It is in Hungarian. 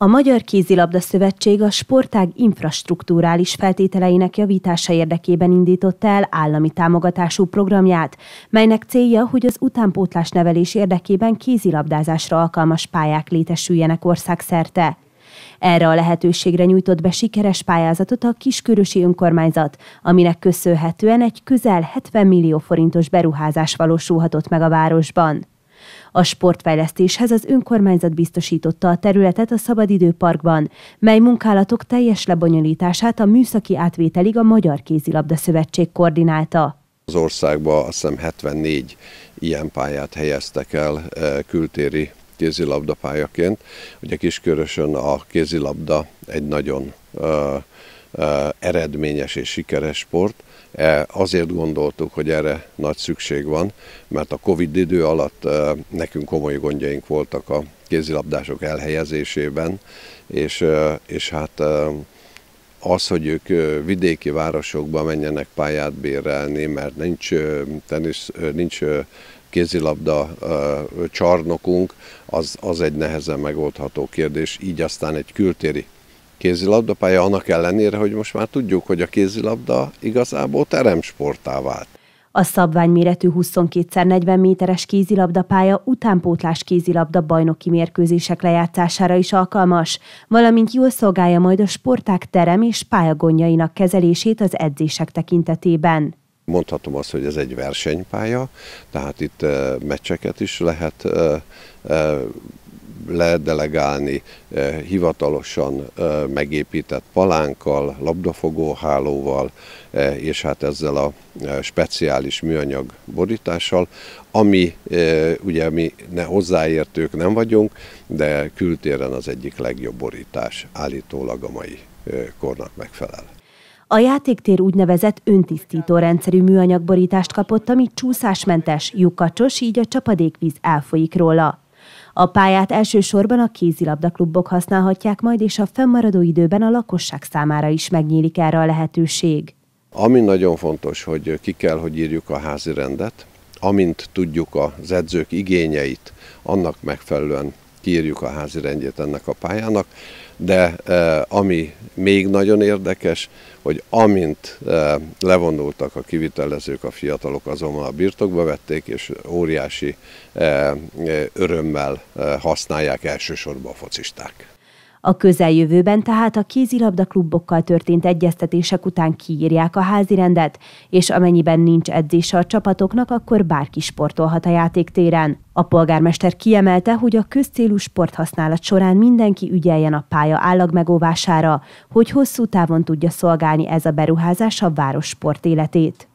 A Magyar Kézilabda Szövetség a sportág infrastruktúrális feltételeinek javítása érdekében indította el állami támogatású programját, melynek célja, hogy az utánpótlás nevelés érdekében kézilabdázásra alkalmas pályák létesüljenek országszerte. Erre a lehetőségre nyújtott be sikeres pályázatot a Kiskörösi Önkormányzat, aminek köszönhetően egy közel 70 millió forintos beruházás valósulhatott meg a városban. A sportfejlesztéshez az önkormányzat biztosította a területet a Szabadidő Parkban, mely munkálatok teljes lebonyolítását a műszaki átvételig a Magyar Kézilabda Szövetség koordinálta. Az országban azt hiszem 74 ilyen pályát helyeztek el eh, kültéri kézilabda pályaként. Ugye Kiskörösön a kézilabda egy nagyon eh, eredményes és sikeres sport. E, azért gondoltuk, hogy erre nagy szükség van, mert a Covid idő alatt nekünk komoly gondjaink voltak a kézilabdások elhelyezésében, és, és hát az, hogy ők vidéki városokba menjenek pályát bérelni, mert nincs, tenisz, nincs kézilabda csarnokunk, az, az egy nehezen megoldható kérdés, így aztán egy kültéri Kézilabda pálya, annak ellenére, hogy most már tudjuk, hogy a kézilabda igazából teremsportá vált. A szabvány méretű 22x40 méteres pálya utánpótlás kézilabda bajnoki mérkőzések lejátszására is alkalmas, valamint jól szolgálja majd a sporták terem és pályagonjainak kezelését az edzések tekintetében. Mondhatom azt, hogy ez egy versenypálya, tehát itt meccseket is lehet ledelegálni hivatalosan megépített palánkkal, labdafogóhálóval, és hát ezzel a speciális műanyag borítással, ami ugye mi ne hozzáértők nem vagyunk, de kültéren az egyik legjobb borítás állítólag a mai kornak megfelel. A játéktér úgynevezett öntisztító rendszerű műanyagborítást kapott, ami csúszásmentes, lyukacsos, így a csapadékvíz elfolyik róla. A pályát elsősorban a kézilabdaklubok használhatják majd, és a fennmaradó időben a lakosság számára is megnyílik erre a lehetőség. Ami nagyon fontos, hogy ki kell, hogy írjuk a házi rendet, amint tudjuk az edzők igényeit, annak megfelelően kiírjuk a házi rendjét ennek a pályának, de e, ami még nagyon érdekes, hogy amint e, levonultak a kivitelezők, a fiatalok azonnal a birtokba vették, és óriási e, örömmel használják elsősorban a focisták. A közeljövőben tehát a kézilabda klubokkal történt egyeztetések után kiírják a házirendet, és amennyiben nincs edzése a csapatoknak, akkor bárki sportolhat a játéktéren. A polgármester kiemelte, hogy a közcélú sporthasználat során mindenki ügyeljen a pálya állag megóvására, hogy hosszú távon tudja szolgálni ez a beruházás a város sportéletét.